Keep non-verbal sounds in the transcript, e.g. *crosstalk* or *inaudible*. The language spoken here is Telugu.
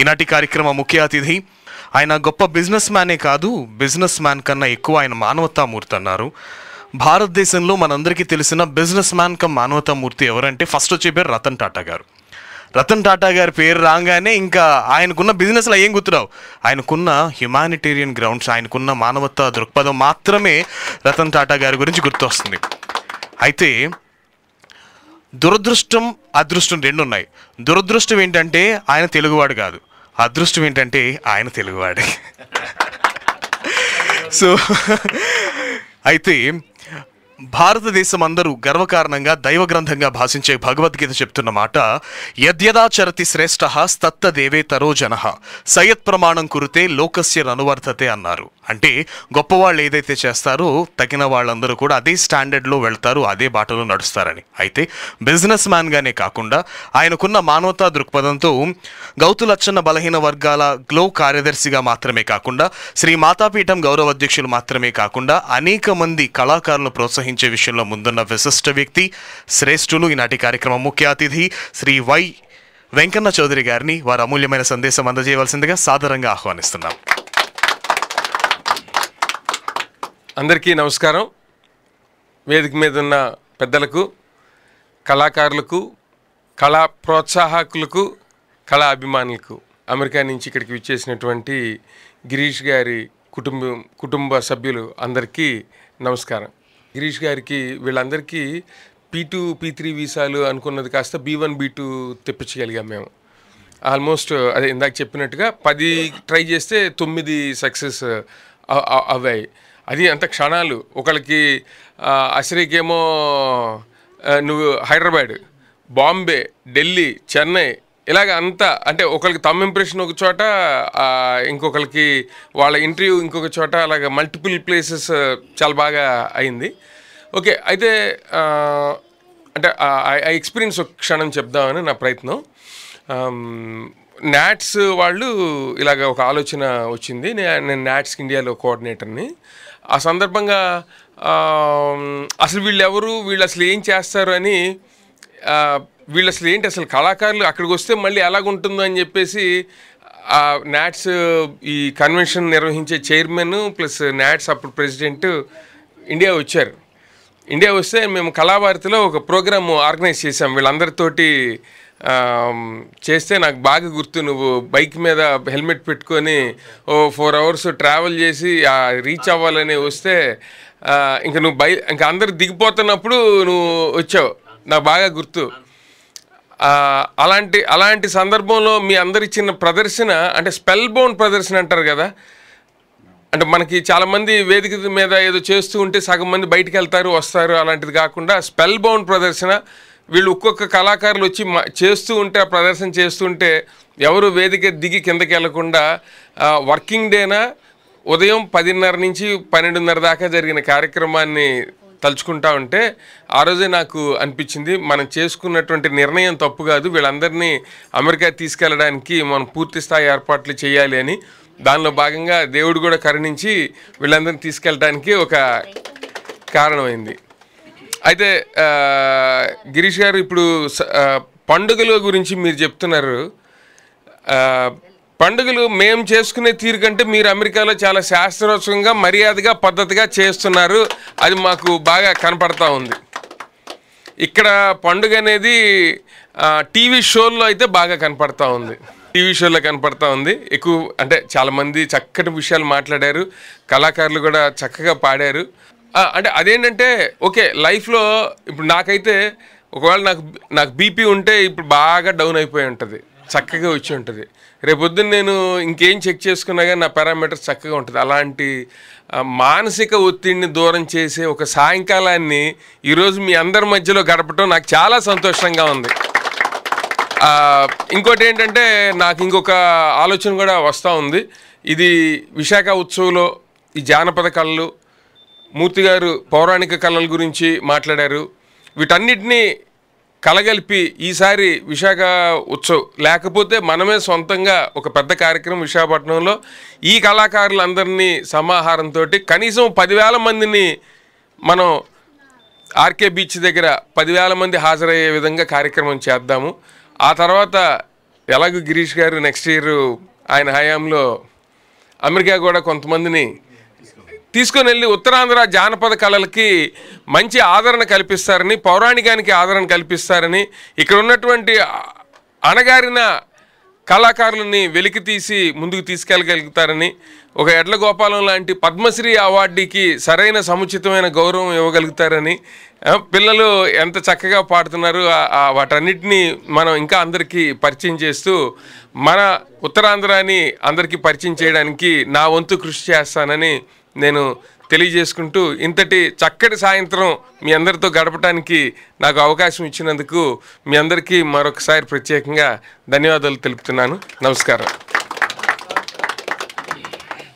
ఈనాటి కార్యక్రమ ముఖ్య అతిథి ఆయన గొప్ప బిజినెస్ మ్యానే కాదు బిజినెస్ మ్యాన్ కన్నా ఎక్కువ ఆయన మానవతామూర్తి అన్నారు భారతదేశంలో మనందరికీ తెలిసిన బిజినెస్ మ్యాన్ కమ్ మానవతామూర్తి ఎవరంటే ఫస్ట్ వచ్చే పేరు రతన్ టాటా గారు రతన్ టాటా గారి పేరు రాగానే ఇంకా ఆయనకున్న బిజినెస్లో ఏం గుర్తురావు ఆయనకున్న హ్యుమానిటేరియన్ గ్రౌండ్స్ ఆయనకున్న మానవతా దృక్పథం మాత్రమే రతన్ టాటా గారి గురించి గుర్తొస్తుంది అయితే దురదృష్టం అదృష్టం రెండు ఉన్నాయి దురదృష్టం ఏంటంటే ఆయన తెలుగువాడు కాదు అదృష్టం ఏంటంటే ఆయన తెలుగువాడే సో *laughs* *laughs* అయితే భారతదేశం అందరూ గర్వకారణంగా దైవగ్రంథంగా భాషించే భగవద్గీత చెప్తున్న మాట యద్యదాచరతి శ్రేష్ఠ దేవే తరో జన సయత్ ప్రమాణం కురితే లోకస్య అనువర్తతే అన్నారు అంటే గొప్పవాళ్ళు ఏదైతే చేస్తారో తగిన వాళ్ళందరూ కూడా అదే స్టాండర్డ్లో వెళ్తారు అదే బాటలో నడుస్తారని అయితే బిజినెస్ మ్యాన్గానే కాకుండా ఆయనకున్న మానవతా దృక్పథంతో గౌతులచ్చన్న బలహీన వర్గాల గ్లో కార్యదర్శిగా మాత్రమే కాకుండా శ్రీ మాతాపీఠం గౌరవ అధ్యక్షులు మాత్రమే కాకుండా అనేక మంది కళాకారులను ప్రోత్సహించారు నిర్వహించే విషయంలో ముందున్న విశిష్ట వ్యక్తి శ్రేష్ఠులు ఈనాటి కార్యక్రమం ముఖ్య అతిథి శ్రీ వై వెంకన్న చౌదరి గారిని వారు అమూల్యమైన సందేశం అందజేయవలసిందిగా సాధారణంగా ఆహ్వానిస్తున్నాం అందరికీ నమస్కారం వేదిక మీద ఉన్న పెద్దలకు కళాకారులకు కళా ప్రోత్సాహకులకు కళా అభిమానులకు అమెరికా నుంచి ఇక్కడికి విచ్చేసినటువంటి గిరీష్ గారి కుటుంబం కుటుంబ సభ్యులు అందరికీ నమస్కారం గిరీష్ గారికి వీళ్ళందరికీ పీ టూ పీ త్రీ వీసాలు అనుకున్నది కాస్త బీ వన్ బీ టూ తెప్పించగలిగాం మేము ఆల్మోస్ట్ అదే ఇందాక చెప్పినట్టుగా పది ట్రై చేస్తే తొమ్మిది సక్సెస్ అవ్వాయి అది అంత క్షణాలు ఒకళ్ళకి అసరికేమో నువ్వు హైదరాబాద్ బాంబే ఢిల్లీ చెన్నై ఇలాగ అంతా అంటే ఒకరికి తమ్ ఇంప్రెషన్ ఒక చోట ఇంకొకరికి వాళ్ళ ఇంటర్వ్యూ ఇంకొక చోట అలాగ మల్టిపుల్ ప్లేసెస్ చాలా బాగా అయింది ఓకే అయితే అంటే ఆ ఎక్స్పీరియన్స్ ఒక క్షణం చెప్దామని నా ప్రయత్నం నాట్స్ వాళ్ళు ఇలాగ ఒక ఆలోచన వచ్చింది నేను నాట్స్ ఇండియాలో కోఆర్డినేటర్ని ఆ సందర్భంగా అసలు వీళ్ళెవరు వీళ్ళు అసలు ఏం చేస్తారు అని వీళ్ళు అసలు ఏంటి అసలు కళాకారులు అక్కడికి వస్తే మళ్ళీ ఎలాగుంటుందో అని చెప్పేసి ఆ నాట్స్ ఈ కన్వెన్షన్ నిర్వహించే చైర్మన్ ప్లస్ నాట్స్ అప్పుడు ప్రెసిడెంట్ ఇండియా వచ్చారు ఇండియా వస్తే మేము కళాభారతిలో ఒక ప్రోగ్రామ్ ఆర్గనైజ్ చేసాం వీళ్ళందరితోటి చేస్తే నాకు బాగా గుర్తు నువ్వు బైక్ మీద హెల్మెట్ పెట్టుకొని ఓ ఫోర్ అవర్స్ ట్రావెల్ చేసి రీచ్ అవ్వాలని వస్తే ఇంకా నువ్వు బై ఇంకా అందరు దిగిపోతున్నప్పుడు నువ్వు వచ్చావు నాకు బాగా గుర్తు అలాంటి అలాంటి సందర్భంలో మీ చిన్న ప్రదర్శన అంటే స్పెల్ బోన్ ప్రదర్శన అంటారు కదా అంటే మనకి చాలామంది వేదిక మీద ఏదో చేస్తూ ఉంటే సగం మంది బయటికి వెళ్తారు వస్తారు అలాంటిది కాకుండా స్పెల్ బౌండ్ ప్రదర్శన వీళ్ళు ఒక్కొక్క కళాకారులు వచ్చి చేస్తూ ఉంటే ఆ ప్రదర్శన చేస్తుంటే ఎవరు వేదిక దిగి కిందకి వెళ్లకుండా వర్కింగ్ డేనా ఉదయం పదిన్నర నుంచి పన్నెండున్నర దాకా జరిగిన కార్యక్రమాన్ని తలుచుకుంటా ఉంటే ఆ రోజే నాకు అనిపించింది మనం చేసుకున్నటువంటి నిర్ణయం తప్పు కాదు వీళ్ళందరినీ అమెరికా తీసుకెళ్ళడానికి మనం పూర్తి స్థాయి ఏర్పాట్లు చేయాలి అని దానిలో భాగంగా దేవుడు కూడా కరుణించి వీళ్ళందరినీ తీసుకెళ్ళడానికి ఒక కారణమైంది అయితే గిరీష్ గారు ఇప్పుడు పండుగల గురించి మీరు చెప్తున్నారు పండుగలు మేము చేసుకునే తీరు కంటే మీరు అమెరికాలో చాలా శాస్త్రోత్సవంగా మర్యాదగా పద్ధతిగా చేస్తున్నారు అది మాకు బాగా కనపడతా ఉంది ఇక్కడ పండుగ అనేది టీవీ షోల్లో అయితే బాగా కనపడతా ఉంది టీవీ షోలో కనపడతా ఉంది ఎక్కువ అంటే చాలామంది చక్కటి విషయాలు మాట్లాడారు కళాకారులు కూడా చక్కగా పాడారు అంటే అదేంటంటే ఓకే లైఫ్లో ఇప్పుడు నాకైతే ఒకవేళ నాకు నాకు బీపీ ఉంటే ఇప్పుడు బాగా డౌన్ అయిపోయి ఉంటుంది చక్కగా వచ్చి ఉంటుంది రేపొద్దున నేను ఇంకేం చెక్ చేసుకున్నా కానీ నా పారామీటర్స్ చక్కగా ఉంటుంది అలాంటి మానసిక ఒత్తిడిని దూరం చేసే ఒక సాయంకాలాన్ని ఈరోజు మీ అందరి మధ్యలో గడపటం నాకు చాలా సంతోషంగా ఉంది ఇంకోటి ఏంటంటే నాకు ఇంకొక ఆలోచన కూడా వస్తూ ఉంది ఇది విశాఖ ఉత్సవంలో ఈ జానపద కళలు మూర్తిగారు పౌరాణిక కళల గురించి మాట్లాడారు వీటన్నిటినీ కలగలిపి ఈసారి విశాఖ ఉత్సవ్ లేకపోతే మనమే సొంతంగా ఒక పెద్ద కార్యక్రమం విశాఖపట్నంలో ఈ కళాకారులందరినీ సమాహారంతో కనీసం పదివేల మందిని మనం ఆర్కే బీచ్ దగ్గర పదివేల మంది హాజరయ్యే విధంగా కార్యక్రమం చేద్దాము ఆ తర్వాత ఎలాగో గిరీష్ గారు నెక్స్ట్ ఇయర్ ఆయన హయాంలో అమెరికా కూడా కొంతమందిని తీసుకుని వెళ్ళి ఉత్తరాంధ్ర జానపద కళలకి మంచి ఆదరణ కల్పిస్తారని పౌరాణికానికి ఆదరణ కల్పిస్తారని ఇక్కడ ఉన్నటువంటి అణగారిన కళాకారులని వెలికి తీసి ముందుకు తీసుకెళ్ళగలుగుతారని ఒక ఎడ్ల గోపాలం లాంటి పద్మశ్రీ అవార్డుకి సరైన సముచితమైన గౌరవం ఇవ్వగలుగుతారని పిల్లలు ఎంత చక్కగా పాడుతున్నారు వాటన్నిటినీ మనం ఇంకా అందరికీ పరిచయం చేస్తూ మన ఉత్తరాంధ్రాని అందరికీ పరిచయం చేయడానికి నా వంతు కృషి చేస్తానని నేను తెలియజేసుకుంటూ ఇంతటి చక్కటి సాయంత్రం మీ అందరితో గడపడానికి నాకు అవకాశం ఇచ్చినందుకు మీ అందరికీ మరొకసారి ప్రత్యేకంగా ధన్యవాదాలు తెలుపుతున్నాను నమస్కారం